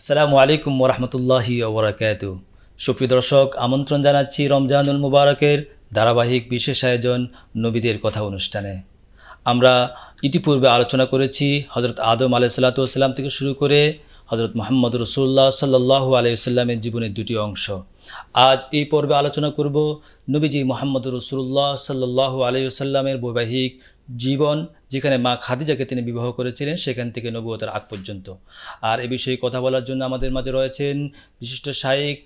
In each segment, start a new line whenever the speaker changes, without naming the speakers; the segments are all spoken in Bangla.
আসসালামু আলাইকুম ওরহমতুল্লাহি ওবরাকাত সুপ্রিয় দর্শক আমন্ত্রণ জানাচ্ছি রমজানুল মুবারকের ধারাবাহিক বিশেষ আয়োজন নবীদের কথা অনুষ্ঠানে আমরা ইতিপূর্বে আলোচনা করেছি হজরত আদম আলাইসাল্লাতুসাল্লাম থেকে শুরু করে হজরত মোহাম্মদ রসুল্লাহ সাল্লাহু আলাইসাল্লামের জীবনের দুটি অংশ আজ এই পর্বে আলোচনা করব নবীজি মোহাম্মদ রসুল্লাহ সাল্লাহু আলাইসাল্লামের বৈবাহিক জীবন যেখানে মা খাদিজাকে তিনি বিবাহ করেছিলেন সেখান থেকে নবুয়তার আগ পর্যন্ত আর এ বিষয়ে কথা বলার জন্য আমাদের মাঝে রয়েছেন বিশিষ্ট শায়েক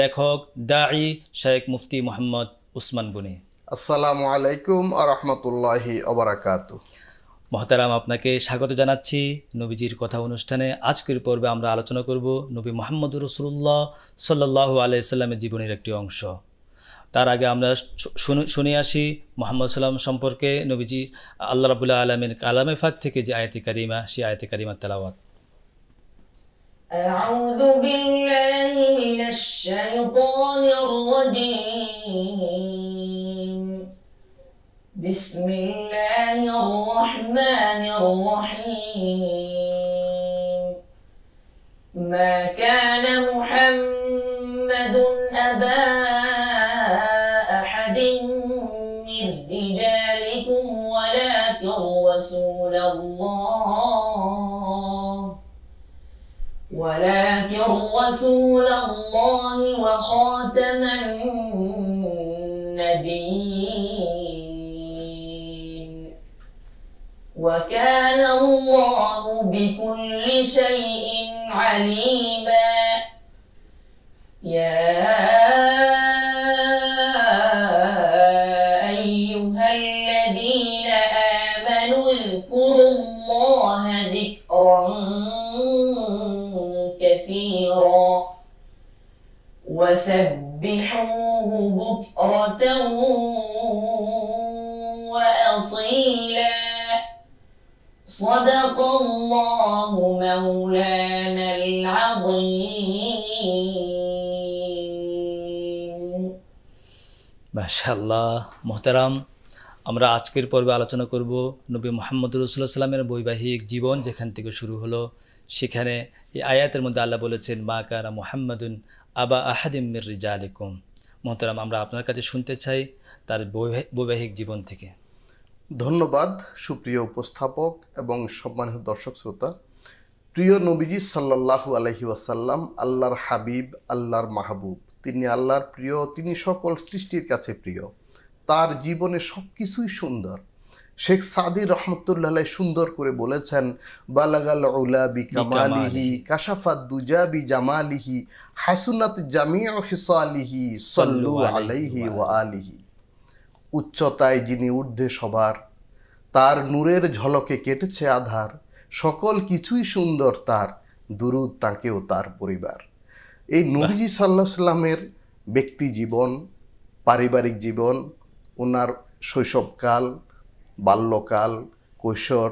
লেখক দাই শায়েক মুফতি
মোহাম্মদ উসমান বনি আসসালামু আলাইকুম আরহামতুল্লাহি অবরাকাত
মহতারাম আপনাকে স্বাগত জানাচ্ছি নবীজির কথা অনুষ্ঠানে আজকের পর্বে আমরা আলোচনা করব নবী মোহাম্মদ রসুল্লাহ সাল্লাহ আলাইসাল্লামের জীবনের একটি অংশ তার আগে আমরা শুনে আসি মোহাম্মদ সাল্লাম সম্পর্কে নবীজি আল্লাহ রাবুল্লাহ আলমের কালামে ফাঁক থেকে যে আয়তে কারিমা সে আয়তে কারিমা তেলাওয়াত أعوذ بالله من الشيطان الرجيم بسم الله الرحمن الرحيم
ما كان محمد أباه رسول الله ولكن رسول الله وخاتم
النبيين
وكان الله بكل شيء عليما يا
كثيرا وسبحوه بكرة وأصيلا صدق الله مولانا العظيم ما شاء الله محترم আমরা আজকের পর্বে আলোচনা করব নবী মোহাম্মদ রসুল্লাহ সাল্লামের বৈবাহিক জীবন যেখান থেকে শুরু হলো সেখানে এই আয়াতের মধ্যে আল্লাহ বলেছেন মা কারা মোহাম্মদুন আবা আহাদিমির রিজা আলিকুম মহতারাম আমরা আপনার
কাছে শুনতে চাই তার বৈবাহিক জীবন থেকে ধন্যবাদ সুপ্রিয় উপস্থাপক এবং সম্মানিত দর্শক শ্রোতা প্রিয় নবীজি সাল্লাহু আলহি ওয়াসাল্লাম আল্লাহর হাবিব আল্লাহর মাহবুব তিনি আল্লাহর প্রিয় তিনি সকল সৃষ্টির কাছে প্রিয় তার জীবনে সব কিছুই সুন্দর শেখ সাদি রহমতুল্লাহ সুন্দর করে বলেছেন বালাগাল উলাবি কামালিহি কাশাফাত দুজাবি জামালিহি হাসুনাত জামিয়া হিসালিহি সল্লু আলাইহি ওয়া আলিহি উচ্চতায় যিনি ঊর্ধ্বে সবার তার নূরের ঝলকে কেটেছে আধার সকল কিছুই সুন্দর তার দুরুদ ও তার পরিবার এই নবীজি সাল্লাহ সাল্লামের ব্যক্তি জীবন পারিবারিক জীবন ওনার শৈশবকাল বাল্যকাল কৈশোর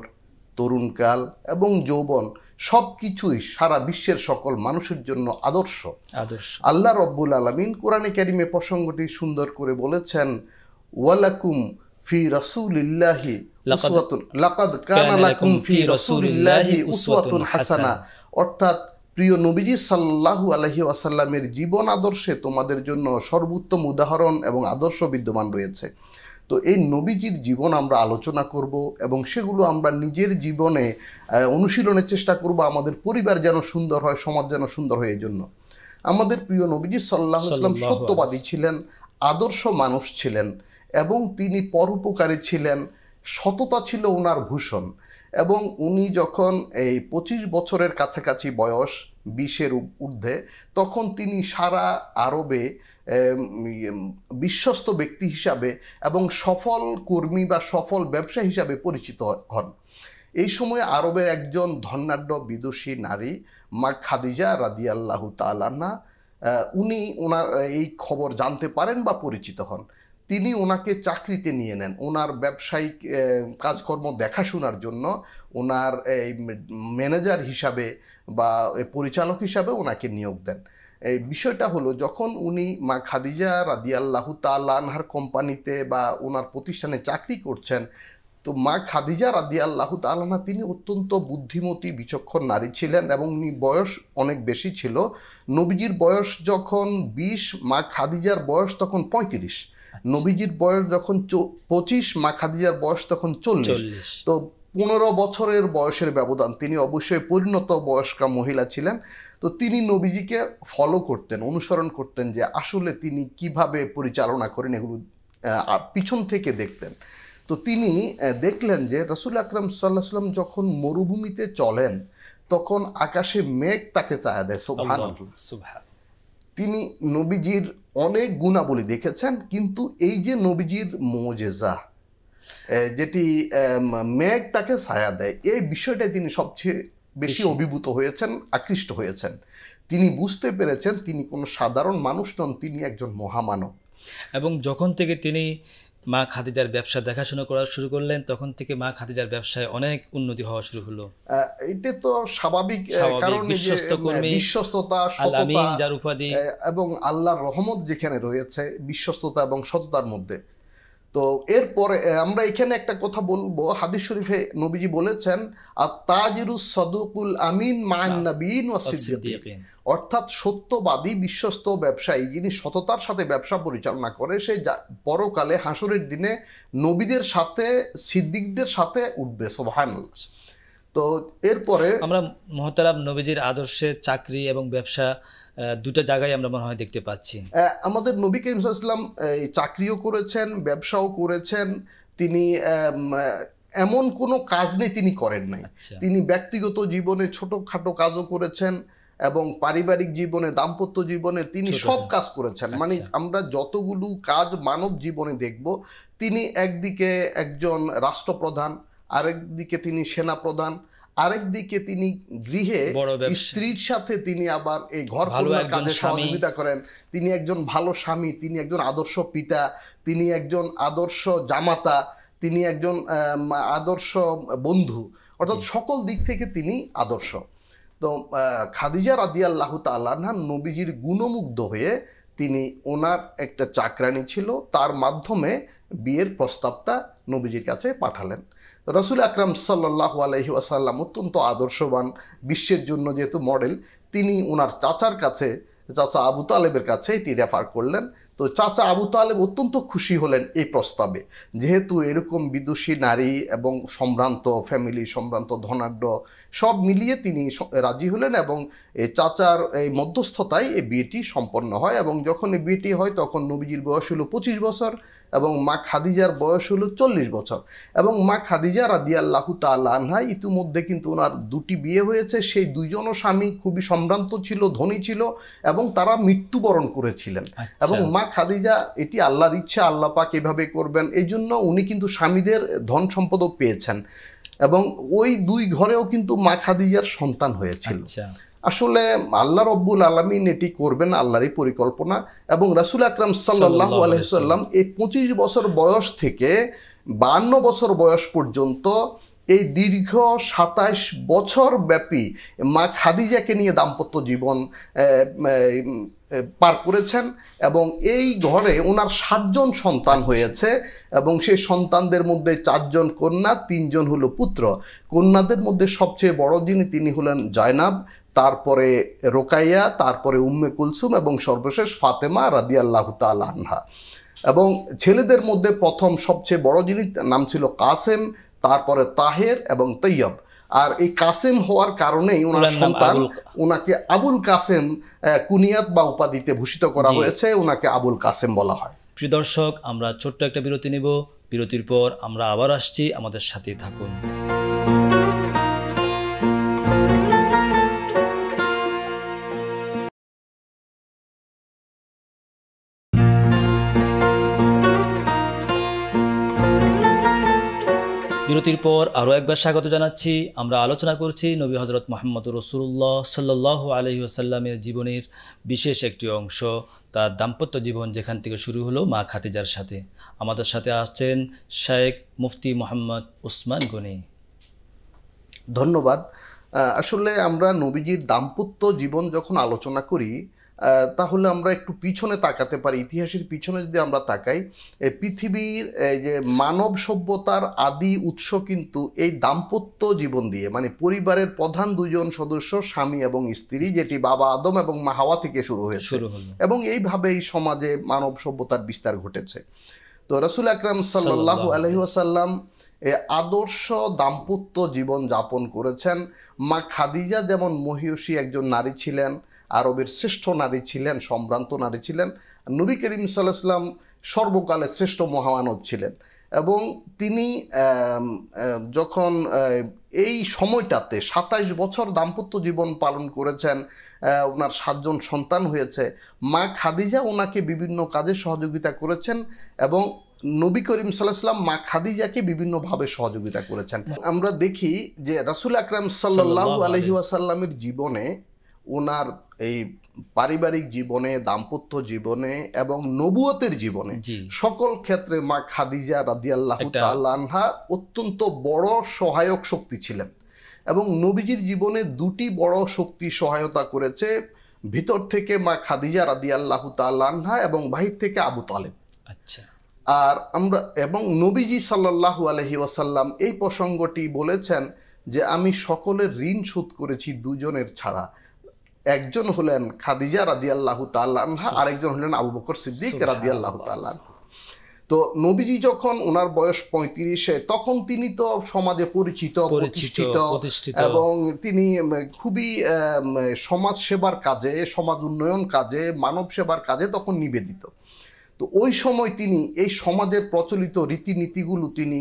তরুণকাল এবং যৌবন সব কিছুই সারা বিশ্বের সকল মানুষের জন্য আদর্শ আদর্শ আল্লাহ রব্বুল আলমিন কোরআনে ক্যারিমে প্রসঙ্গটি সুন্দর করে বলেছেন ওয়ালাকুম ফি রসুলিল্লাহি লাকাদ কানা লাকুম ফি রসুলিল্লাহি উসওয়াতুন হাসানা অর্থাৎ প্রিয় নবীজি সাল্লাহু আলহি আসাল্লামের জীবন আদর্শে তোমাদের জন্য সর্বোত্তম উদাহরণ এবং আদর্শ বিদ্যমান রয়েছে তো এই নবীজির জীবন আমরা আলোচনা করব এবং সেগুলো আমরা নিজের জীবনে অনুশীলনের চেষ্টা করব আমাদের পরিবার যেন সুন্দর হয় সমাজ যেন সুন্দর হয় এই জন্য আমাদের প্রিয় নবীজি সাল্লাহ আসলাম সত্যবাদী ছিলেন আদর্শ মানুষ ছিলেন এবং তিনি পরোপকারী ছিলেন সততা ছিল ওনার ভূষণ এবং উনি যখন এই পঁচিশ বছরের কাছাকাছি বয়স বিশের ঊর্ধ্বে তখন তিনি সারা আরবে ইয়ে, বিশ্বস্ত ব্যক্তি হিসাবে এবং সফল কর্মী বা সফল ব্যবসা হিসাবে পরিচিত হন এই সময় আরবের একজন ধন্যাঢ্য বিদুষী নারী মা খাদিজা রাদিয়াল্লাহু তালানা উনি ওনার এই খবর জানতে পারেন বা পরিচিত হন তিনি ওনাকে চাকরিতে নিয়ে নেন ওনার ব্যবসায়িক কাজকর্ম দেখাশোনার জন্য ওনার এই ম্যানেজার হিসাবে বা পরিচালক হিসাবে ওনাকে নিয়োগ দেন এই বিষয়টা হলো যখন উনি মা খাদিজা রাদিয়াল্লাহ তাল্লাহার কোম্পানিতে বা ওনার প্রতিষ্ঠানে চাকরি করছেন তো মা খাদিজা রাদিয়াল্লাহ তালানা তিনি অত্যন্ত বুদ্ধিমতী বিচক্ষণ নারী ছিলেন এবং উনি বয়স অনেক বেশি ছিল নবীজির বয়স যখন বিশ মা খাদিজার বয়স তখন পঁয়ত্রিশ আচ্ছা। নবীজির বয়স যখন পঁচিশ মা খাদিজার বয়স তখন চল্লিশ তো পনেরো বছরের বয়সের ব্যবধান তিনি অবশ্যই পরিণত বয়স্কা মহিলা ছিলেন তো তিনি নবীজিকে ফলো করতেন অনুসরণ করতেন যে আসলে তিনি কিভাবে পরিচালনা করেন এগুলো পিছন থেকে দেখতেন তো তিনি দেখলেন যে রসুল আকরম সাল্লাহ সাল্লাম যখন মরুভূমিতে চলেন তখন আকাশে মেঘ তাকে চায়া দেয় সোভান তিনি নবীজির অনেক গুণাবলী দেখেছেন কিন্তু এই যে নবীজির মোজেজা যেটি মেঘ তাকে ছায়া দেয় এই বিষয়টাই তিনি সবচেয়ে বেশি অভিভূত হয়েছেন আকৃষ্ট হয়েছেন তিনি বুঝতে পেরেছেন তিনি কোনো সাধারণ মানুষ নন তিনি একজন মহামানব
এবং যখন থেকে তিনি মা খাদিজার ব্যবসা দেখাশোনা করা শুরু করলেন তখন থেকে মা খাদিজার
ব্যবসায় অনেক উন্নতি হওয়া শুরু হলো এটা তো স্বাভাবিক কারণ বিশ্বস্ত কর্মী বিশ্বস্ততা সততা যার উপাধি এবং আল্লাহর রহমত যেখানে রয়েছে বিশ্বস্ততা এবং সততার মধ্যে তো এরপরে আমরা এখানে একটা কথা বলবো হাদিস শরীফে নবীজি বলেছেন আর তাজিরু সদুকুল আমিন মাহান্নাবিন অর্থাৎ সত্যবাদী বিশ্বস্ত ব্যবসায়ী যিনি সততার সাথে ব্যবসা পরিচালনা করে সে পরকালে হাসুরের দিনে নবীদের সাথে সিদ্দিকদের সাথে উঠবে সোভান তো এরপরে আমরা
মহতারাব নবীজির আদর্শে চাকরি এবং ব্যবসা দুটা জায়গায় আমরা মনে হয় দেখতে পাচ্ছি
আমাদের নবী করিম ইসলাম চাকরিও করেছেন ব্যবসাও করেছেন তিনি এমন কোনো কাজ নেই তিনি করেন নাই আচ্ছা। তিনি ব্যক্তিগত জীবনে খাটো কাজও করেছেন এবং পারিবারিক জীবনে দাম্পত্য জীবনে তিনি সব কাজ করেছেন মানে আচ্ছা। আমরা যতগুলো কাজ মানব জীবনে দেখব তিনি একদিকে একজন রাষ্ট্রপ্রধান আরেকদিকে তিনি সেনাপ্রধান আরেকদিকে তিনি গৃহে স্ত্রীর সাথে তিনি আবার এই ঘর কাজে সহযোগিতা করেন তিনি একজন ভালো স্বামী তিনি একজন আদর্শ পিতা তিনি একজন আদর্শ জামাতা তিনি একজন আদর্শ বন্ধু অর্থাৎ সকল দিক থেকে তিনি আদর্শ তো খাদিজা রাদি আল্লাহ তাল্লাহা নবীজির গুণমুগ্ধ হয়ে তিনি ওনার একটা চাকরানি ছিল তার মাধ্যমে বিয়ের প্রস্তাবটা নবীজির কাছে পাঠালেন রসুল আকরাম সাল্লাহ আলহি আসাল্লাম অত্যন্ত আদর্শবান বিশ্বের জন্য যেহেতু মডেল তিনি ওনার চাচার কাছে চাচা আবু তালেবের কাছে এটি রেফার করলেন তো চাচা আবু তালেব অত্যন্ত খুশি হলেন এই প্রস্তাবে যেহেতু এরকম বিদুষী নারী এবং সম্ভ্রান্ত ফ্যামিলি সম্ভ্রান্ত ধনাঢ্য সব মিলিয়ে তিনি রাজি হলেন এবং চাচার এই মধ্যস্থতায় এই বিয়েটি সম্পন্ন হয় এবং যখন এই বিয়েটি হয় তখন নবীজির বয়স হলো পঁচিশ বছর এবং মা খাদিজার বয়স হলো চল্লিশ বছর এবং মা খাদিজা রাদিয়াল্লাহু তাল্লা ইতিমধ্যে কিন্তু ওনার দুটি বিয়ে হয়েছে সেই দুইজনও স্বামী খুবই সম্ভ্রান্ত ছিল ধনী ছিল এবং তারা মৃত্যুবরণ করেছিলেন আচ্ছা। এবং মা খাদিজা এটি আল্লাহর দিচ্ছে আল্লাহ পাক এভাবে করবেন এই জন্য উনি কিন্তু স্বামীদের ধন সম্পদও পেয়েছেন এবং ওই দুই ঘরেও কিন্তু মা খাদিজার সন্তান হয়েছিল আচ্ছা। আসলে আল্লাহ রব্বুল আলমিন এটি করবেন আল্লাহরই পরিকল্পনা এবং রাসুল আকরাম সাল্লাহ আলহিসাল্লাম এই পঁচিশ বছর বয়স থেকে বান্ন বছর বয়স পর্যন্ত এই দীর্ঘ সাতাশ বছর ব্যাপী মা খাদিজাকে নিয়ে দাম্পত্য জীবন পার করেছেন এবং এই ঘরে ওনার সাতজন সন্তান আচ্ছা। হয়েছে এবং সেই সন্তানদের মধ্যে চারজন কন্যা তিনজন হলো পুত্র কন্যাদের মধ্যে সবচেয়ে বড় যিনি তিনি হলেন জয়নাব তারপরে রোকাইয়া তারপরে উম্মে কুলসুম এবং সর্বশেষ ফাতেমা রাদিয়াল্লাহ তালহা এবং ছেলেদের মধ্যে প্রথম সবচেয়ে বড় জিনিস নাম ছিল কাসেম তারপরে তাহের এবং তৈয়ব আর এই কাসেম হওয়ার কারণেই ওনার সন্তান ওনাকে আবুল কাসেম কুনিয়াত বা উপাধিতে ভূষিত করা হয়েছে ওনাকে আবুল কাসেম বলা হয়
প্রিয় দর্শক আমরা ছোট্ট একটা বিরতি নেব বিরতির পর আমরা আবার আসছি আমাদের সাথে থাকুন বিরতির পর আরও একবার স্বাগত জানাচ্ছি আমরা আলোচনা করছি নবী হজরত মোহাম্মদ রসুল্লাহ সাল্লাহ আলহিহাসাল্লামের জীবনের বিশেষ একটি অংশ তার দাম্পত্য জীবন যেখান থেকে শুরু হলো মা খাতিজার সাথে আমাদের সাথে আসছেন শেখ মুফতি মোহাম্মদ ওসমান গনি
ধন্যবাদ আসলে আমরা নবীজির দাম্পত্য জীবন যখন আলোচনা করি তাহলে আমরা একটু পিছনে তাকাতে পারি ইতিহাসের পিছনে যদি আমরা তাকাই পৃথিবীর যে মানব সভ্যতার আদি উৎস কিন্তু এই দাম্পত্য জীবন দিয়ে মানে পরিবারের প্রধান দুজন সদস্য স্বামী এবং স্ত্রী যেটি বাবা আদম এবং মাহাওয়া থেকে শুরু হয়েছে এবং এইভাবেই সমাজে মানব সভ্যতার বিস্তার ঘটেছে তো রসুল আকরাম সাল্লাহ আলহিহাসাল্লাম আদর্শ দাম্পত্য জীবন যাপন করেছেন মা খাদিজা যেমন মহিষী একজন নারী ছিলেন আরবের শ্রেষ্ঠ নারী ছিলেন সম্ভ্রান্ত নারী ছিলেন নবী করিম সাল্লাহাম সর্বকালে শ্রেষ্ঠ মহামানব ছিলেন এবং তিনি যখন এই সময়টাতে সাতাইশ বছর দাম্পত্য জীবন পালন করেছেন ওনার সাতজন সন্তান হয়েছে মা খাদিজা ওনাকে বিভিন্ন কাজে সহযোগিতা করেছেন এবং নবী করিম সাল্লাহাম মা খাদিজাকে বিভিন্নভাবে সহযোগিতা করেছেন আমরা দেখি যে রাসুল আকরাম সাল্লাহ আলহিউসাল্লামের জীবনে ওনার এই পারিবারিক জীবনে দাম্পত্য জীবনে এবং নবুয়তের জীবনে সকল ক্ষেত্রে মা খাদিজা রাদিয়াল্লাহ আনহা অত্যন্ত বড় সহায়ক শক্তি ছিলেন এবং নবীজির জীবনে দুটি বড় শক্তি সহায়তা করেছে ভিতর থেকে মা খাদিজা রাদিয়াল্লাহ আনহা এবং বাহির থেকে আবু তালেব আচ্ছা আর আমরা এবং নবীজি সাল্লাল্লাহু আলহি ওয়াসাল্লাম এই প্রসঙ্গটি বলেছেন যে আমি সকলের ঋণ শোধ করেছি দুজনের ছাড়া একজন হলেন খাদিজা রাদিয়াল্লাহু তাল্লাহা আচ্ছা। আরেকজন হলেন আবু বকর সিদ্দিক রাদি আল্লাহ আচ্ছা। তো নবীজি যখন ওনার বয়স পঁয়ত্রিশে তখন তিনি তো সমাজে পরিচিত প্রতিষ্ঠিত এবং তিনি খুবই সমাজ সেবার কাজে সমাজ উন্নয়ন কাজে মানব সেবার কাজে তখন নিবেদিত তো ওই সময় তিনি এই সমাজের প্রচলিত রীতিনীতিগুলো তিনি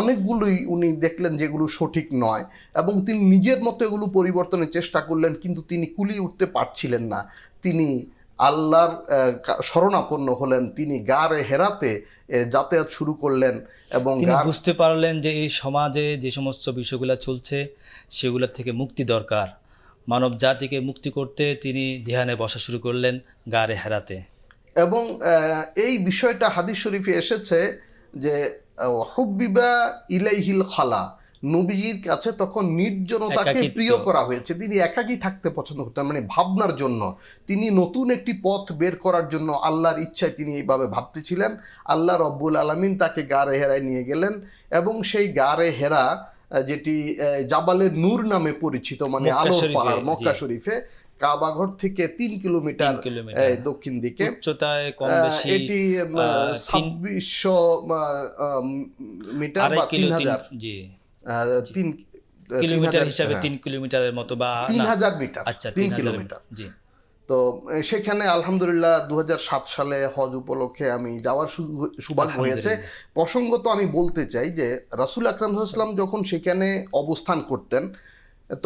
অনেকগুলোই উনি দেখলেন যেগুলো সঠিক নয় এবং তিনি নিজের মতো এগুলো পরিবর্তনের চেষ্টা করলেন কিন্তু তিনি কুলিয়ে উঠতে পারছিলেন না তিনি আল্লাহর শরণাপন্ন হলেন তিনি গারে হেরাতে যাতায়াত শুরু করলেন এবং
বুঝতে পারলেন যে এই সমাজে যে সমস্ত বিষয়গুলো চলছে সেগুলোর থেকে মুক্তি দরকার মানব জাতিকে মুক্তি করতে তিনি ধ্যানে বসা শুরু করলেন গারে হেরাতে
এবং এই বিষয়টা হাদিস শরীফে এসেছে যে হুব্বিবা ইলাইহিল খালা নবীজির কাছে তখন নির্জনতাকে প্রিয় করা হয়েছে তিনি একাকি থাকতে পছন্দ করতেন মানে ভাবনার জন্য তিনি নতুন একটি পথ বের করার জন্য আল্লাহর ইচ্ছায় তিনি এইভাবে ভাবতেছিলেন আল্লাহ রব্বুল আলমিন তাকে গাড়ে হেরায় নিয়ে গেলেন এবং সেই গাড়ে হেরা যেটি জাবালের নূর নামে পরিচিত মানে আলোর পাহাড় মক্কা শরীফে কাবাঘর থেকে তিন কিলোমিটার দক্ষিণ দিকে এটি ছাব্বিশশো মিটার তিন হাজার তিন কিলোমিটার হিসাবে হ্যাঁ। তিন
কিলোমিটারের মতো বা তিন হাজার মিটার আচ্ছা তিন কিলোমিটার
জি তো সেখানে আলহামদুলিল্লাহ দু সালে হজ উপলক্ষে আমি যাওয়ার সৌভাগ্য হয়েছে প্রসঙ্গত আমি বলতে চাই যে রাসুল আকরাম যখন সেখানে অবস্থান করতেন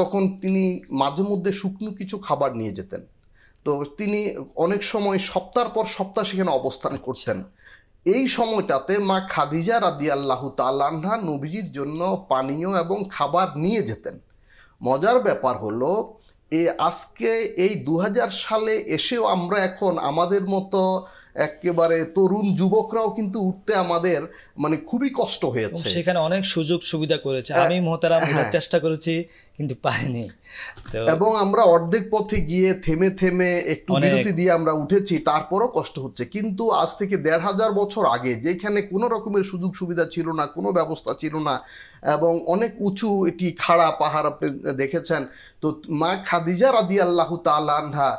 তখন তিনি মাঝে মধ্যে শুকনো কিছু খাবার নিয়ে যেতেন তো তিনি অনেক সময় সপ্তাহ পর সপ্তাহ সেখানে অবস্থান আচ্ছা। করছেন এই সময়টাতে মা খাদিজা রাদি আল্লাহ তাল্লাহা নবীজির জন্য পানীয় এবং খাবার নিয়ে যেতেন মজার ব্যাপার হলো এ আজকে এই দু সালে এসেও আমরা এখন আমাদের মতো একেবারে তরুণ যুবকরাও কিন্তু উঠতে আমাদের মানে খুবই কষ্ট হয়েছে
সেখানে অনেক সুযোগ সুবিধা করেছে আমি হ্যাঁ। মোহতারাম হ্যাঁ। চেষ্টা করেছি কিন্তু পারেনি এবং
আমরা অর্ধেক পথে গিয়ে থেমে থেমে একটু বিরতি দিয়ে আমরা উঠেছি তারপরও কষ্ট হচ্ছে কিন্তু আজ থেকে দেড় হাজার বছর আগে যেখানে কোনো রকমের সুযোগ সুবিধা ছিল না কোনো ব্যবস্থা ছিল না এবং অনেক উঁচু এটি খাড়া পাহাড় আপনি দেখেছেন তো মা খাদিজা রাদি আল্লাহ তাল্লাহা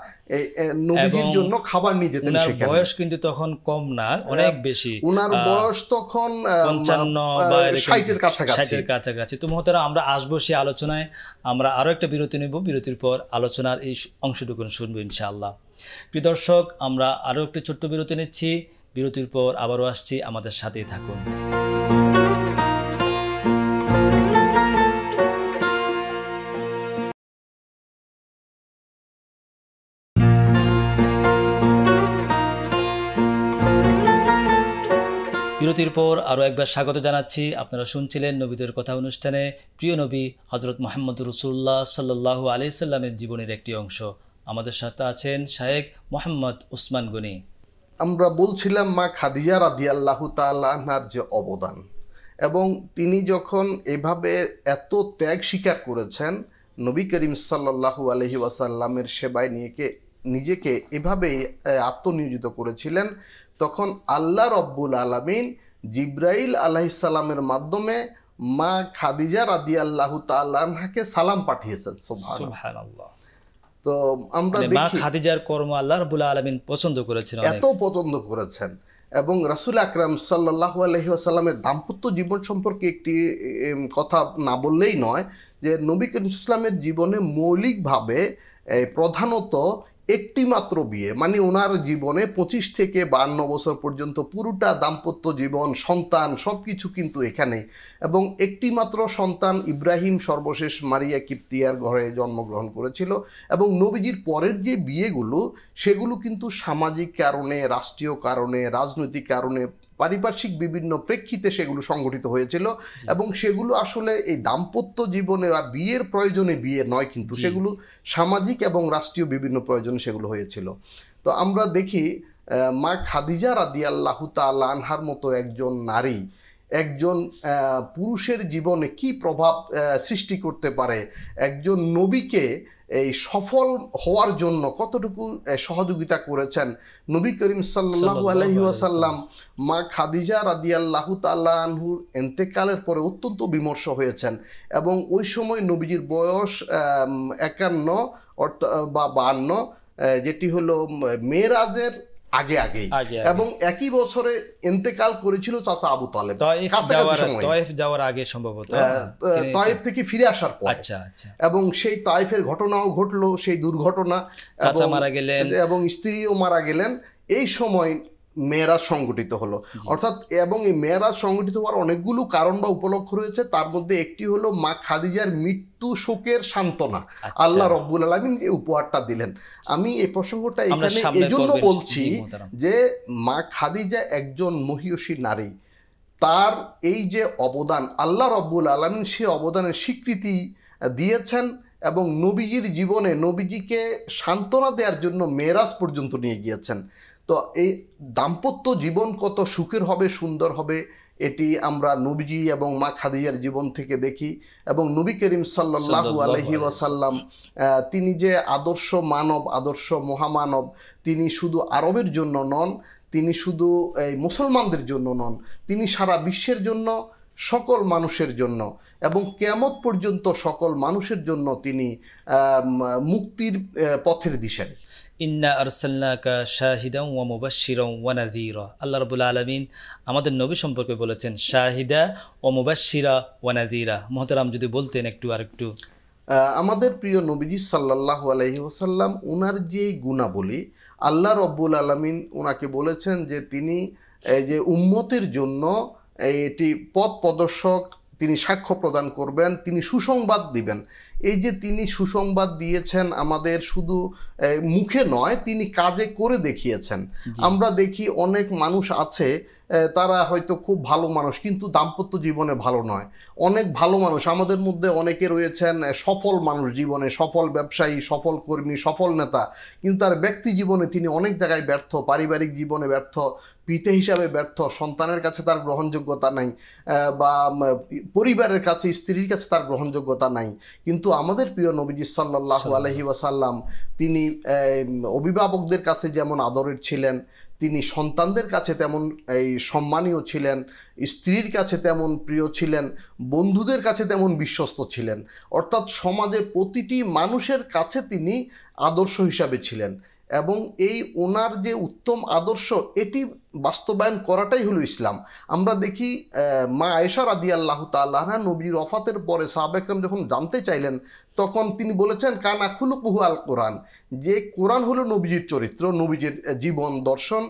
নবীজির জন্য খাবার নিয়ে যেতেন সেখানে বয়স
কিন্তু তখন কম না অনেক বেশি ওনার বয়স
তখন পঞ্চান্ন বা ষাটের কাছাকাছি ষাটের
কাছাকাছি তো মহতারা আমরা আসবো সে আলোচনায় আমরা আরও একটা বিরতি নেব বিরতির পর আলোচনার এই অংশটুকু শুনবো ইনশাআল্লাহ প্রিয় দর্শক আমরা আরও একটা ছোট্ট বিরতি নিচ্ছি বিরতির পর আবারও আসছি আমাদের সাথেই থাকুন বিরতির পর আরও একবার স্বাগত জানাচ্ছি আপনারা শুনছিলেন নবীদের কথা অনুষ্ঠানে প্রিয় নবী হজরত মোহাম্মদ রসুল্লাহ সাল্লাহ আলি সাল্লামের জীবনের একটি অংশ আমাদের সাথে আছেন শায়েক মোহাম্মদ
উসমান গনি আমরা বলছিলাম মা খাদিজা রাদি আল্লাহ তাল্লাহার যে অবদান এবং তিনি যখন এভাবে এত ত্যাগ স্বীকার করেছেন নবী করিম সাল্লাহু আলহি ওয়াসাল্লামের সেবায় নিয়েকে নিজেকে এভাবেই আত্মনিয়োজিত করেছিলেন তখন আল্লাহ রব্বুল আলমিন জিব্রাইল আলাহিসাল্লামের মাধ্যমে মা খাদিজা রাদি আল্লাহ তাল্লাহাকে সালাম পাঠিয়েছেন তো আমরা মানে মা
খাদিজার কর্ম আল্লাহ রবুল আলমিন পছন্দ করেছেন এত
পছন্দ করেছেন এবং রাসুল আকরাম সাল্লাহ আলহিহাসাল্লামের দাম্পত্য জীবন সম্পর্কে একটি কথা না বললেই নয় যে নবী করিম ইসলামের জীবনে মৌলিকভাবে প্রধানত একটি মাত্র বিয়ে মানে ওনার জীবনে পঁচিশ থেকে বান্ন বছর পর্যন্ত পুরোটা দাম্পত্য জীবন সন্তান সব কিছু কিন্তু এখানে এবং একটি মাত্র সন্তান ইব্রাহিম সর্বশেষ মারিয়া কিপ্তিয়ার ঘরে জন্মগ্রহণ করেছিল এবং নবীজির পরের যে বিয়েগুলো সেগুলো কিন্তু সামাজিক কারণে রাষ্ট্রীয় কারণে রাজনৈতিক কারণে পারিপার্শ্বিক বিভিন্ন প্রেক্ষিতে সেগুলো সংগঠিত হয়েছিল এবং সেগুলো আসলে এই দাম্পত্য জীবনে বা বিয়ের প্রয়োজনে বিয়ে নয় কিন্তু সেগুলো সামাজিক এবং রাষ্ট্রীয় বিভিন্ন প্রয়োজনে সেগুলো হয়েছিল তো আমরা দেখি মা খাদিজা রাদিয়াল্লাহ তাল আনহার মতো একজন নারী একজন পুরুষের জীবনে কি প্রভাব সৃষ্টি করতে পারে একজন নবীকে এই সফল হওয়ার জন্য কতটুকু সহযোগিতা করেছেন নবী করিম সাল্লাহ আলহিউসাল্লাম মা খাদিজা রাদিয়াল্লাহু তাল্লাহুর এন্তেকালের পরে অত্যন্ত বিমর্ষ হয়েছেন এবং ওই সময় নবীজির বয়স একান্ন বা বান্ন যেটি হলো মেয়েরাজের আগে আগেই এবং একই বছরে এন্তেকাল করেছিল চাচা আবু তালেব তয়েফ যাওয়ার আগে সম্ভবত তয়েফ থেকে ফিরে আসার পর আচ্ছা আচ্ছা এবং সেই তয়েফের ঘটনাও ঘটলো সেই দুর্ঘটনা চাচা মারা গেলেন এবং স্ত্রীও মারা গেলেন এই সময় মেয়েরা সংগঠিত হলো অর্থাৎ এবং এই মেয়েরা সংগঠিত হওয়ার অনেকগুলো কারণ বা উপলক্ষ রয়েছে তার মধ্যে একটি হলো মা খাদিজার মৃত্যু শোকের সান্ত্বনা আচ্ছা। আল্লাহ রব্বুল আলমিন এই উপহারটা দিলেন আমি এই প্রসঙ্গটা এখানে এজন্য বলছি যে মা খাদিজা একজন মহিয়সী নারী তার এই যে অবদান আল্লাহ রব্বুল আলমিন সে অবদানের স্বীকৃতি দিয়েছেন এবং নবীজির জীবনে নবীজিকে সান্ত্বনা দেওয়ার জন্য মেয়েরাজ পর্যন্ত নিয়ে গিয়েছেন তো এই দাম্পত্য জীবন কত সুখের হবে সুন্দর হবে এটি আমরা নবীজি এবং মা খাদিজার জীবন থেকে দেখি এবং নবী করিম সাল্লাহ আলহি ওয়াসাল্লাম তিনি যে আদর্শ মানব আদর্শ মহামানব তিনি শুধু আরবের জন্য নন তিনি শুধু এই মুসলমানদের জন্য নন তিনি সারা বিশ্বের জন্য সকল মানুষের জন্য এবং কেমত পর্যন্ত সকল মানুষের জন্য তিনি মুক্তির পথের দিশেন
ইন্না আরসাল্লাকা শাহিদা ওয়া মুবাশিরা ওয়া নাযীরা আল্লাহ রাব্বুল আলামিন আমাদের নবী সম্পর্কে বলেছেন শাহিদা ওয়া মুবাশিরা ওয়া নাযীরা মহতারাম যদি বলতেন একটু আর একটু
আমাদের প্রিয় নবীজি সাল্লাল্লাহু আলাইহি ওয়াসাল্লাম ওনার যে গুণাবলী আল্লাহ রব্বুল আলামিন ওনাকে বলেছেন যে তিনি এই যে উম্মতের জন্য এটি পথ প্রদর্শক তিনি সাক্ষ্য প্রদান করবেন তিনি সুসংবাদ দিবেন এই যে তিনি সুসংবাদ দিয়েছেন আমাদের শুধু মুখে নয় তিনি কাজে করে দেখিয়েছেন আমরা দেখি অনেক মানুষ আছে তারা হয়তো খুব ভালো মানুষ কিন্তু দাম্পত্য জীবনে ভালো নয় অনেক ভালো মানুষ আমাদের মধ্যে অনেকে রয়েছেন সফল মানুষ জীবনে সফল ব্যবসায়ী সফল কর্মী সফল নেতা কিন্তু তার ব্যক্তি জীবনে তিনি অনেক জায়গায় ব্যর্থ পারিবারিক জীবনে ব্যর্থ পিতে হিসাবে ব্যর্থ সন্তানের কাছে তার গ্রহণযোগ্যতা নাই বা পরিবারের কাছে স্ত্রীর কাছে তার গ্রহণযোগ্যতা নাই কিন্তু আমাদের প্রিয় নবীজি সাল্লাহ আলহি ওয়াসাল্লাম তিনি অভিভাবকদের কাছে যেমন আদরের ছিলেন তিনি সন্তানদের কাছে তেমন এই সম্মানীয় ছিলেন স্ত্রীর কাছে তেমন প্রিয় ছিলেন বন্ধুদের কাছে তেমন বিশ্বস্ত ছিলেন অর্থাৎ সমাজে প্রতিটি মানুষের কাছে তিনি আদর্শ হিসাবে ছিলেন এবং এই ওনার যে উত্তম আদর্শ এটি বাস্তবায়ন করাটাই হলো ইসলাম আমরা দেখি মা আয়েশার আদি আল্লাহ তাল্লাহা নবীর অফাতের পরে সাহাবেকরাম যখন জানতে চাইলেন তখন তিনি বলেছেন কানা খুলুকুহু আল কোরআন যে কোরআন হলো নবীজির চরিত্র নবীজির জীবন দর্শন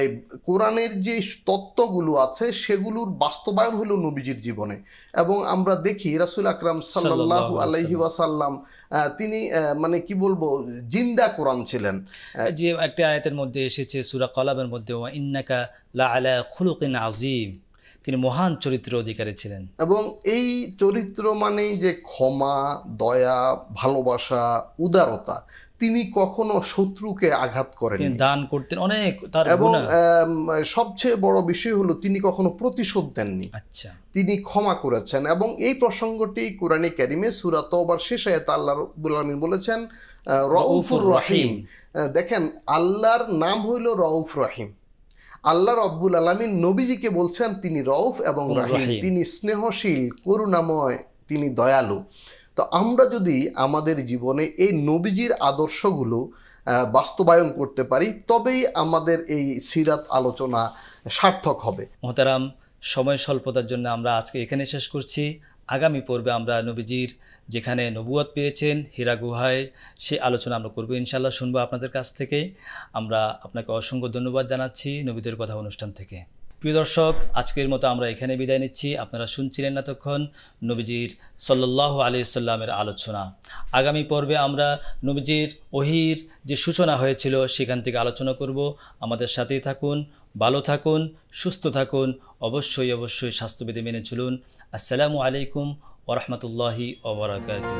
এই কোরআনের যে তত্ত্বগুলো আছে সেগুলোর বাস্তবায়ন হলো নবীজির জীবনে এবং আমরা দেখি রাসুল আকরাম সাল্লাহ আলহি ওয়াসাল্লাম তিনি মানে কি বলবো জিন্দা কোরআন ছিলেন
যে একটা আয়াতের মধ্যে এসেছে সুরা কলামের মধ্যে ইন্নাকা ইন্নাকা লা আলা খুলুকিন আজিম তিনি মহান চরিত্র অধিকারী ছিলেন
এবং এই চরিত্র মানেই যে ক্ষমা দয়া ভালোবাসা উদারতা তিনি কখনো শত্রুকে আঘাত করেন
দান করতেন অনেক তার এবং
সবচেয়ে বড় বিষয় হলো তিনি কখনো প্রতিশোধ দেননি আচ্ছা তিনি ক্ষমা করেছেন এবং এই প্রসঙ্গটি কোরআনে ক্যারিমে সুরাত ওবার শেষে আল্লাহ রবুল আলমিন বলেছেন রউফুর রহিম দেখেন আল্লাহর নাম হইল রউফ রহিম আল্লাহ রব্বুল আলমিন নবীজিকে বলছেন তিনি রৌফ এবং রাহিম তিনি স্নেহশীল করুণাময় তিনি দয়ালু তো আমরা যদি আমাদের জীবনে এই নবীজির আদর্শগুলো বাস্তবায়ন করতে পারি তবেই আমাদের এই সিরাত আলোচনা সার্থক হবে
মহতারাম সময় স্বল্পতার জন্য আমরা আজকে এখানে শেষ করছি আগামী পর্বে আমরা নবীজির যেখানে নবুয়ত পেয়েছেন হীরা গুহায় সে আলোচনা আমরা করবো ইনশাল্লাহ শুনবো আপনাদের কাছ থেকে আমরা আপনাকে অসংখ্য ধন্যবাদ জানাচ্ছি নবীদের কথা অনুষ্ঠান থেকে প্রিয় দর্শক আজকের মতো আমরা এখানে বিদায় নিচ্ছি আপনারা শুনছিলেন না তখন নবীজির সাল্লাহ আলিয়াল্লামের আলোচনা আগামী পর্বে আমরা নবীজির ওহির যে সূচনা হয়েছিল সেখান থেকে আলোচনা করব আমাদের সাথেই থাকুন ভালো থাকুন সুস্থ থাকুন অবশ্যই অবশ্যই স্বাস্থ্যবিধি মেনে চলুন আসসালামু আলাইকুম ওরহমতুল্লাহি ওবরাকাত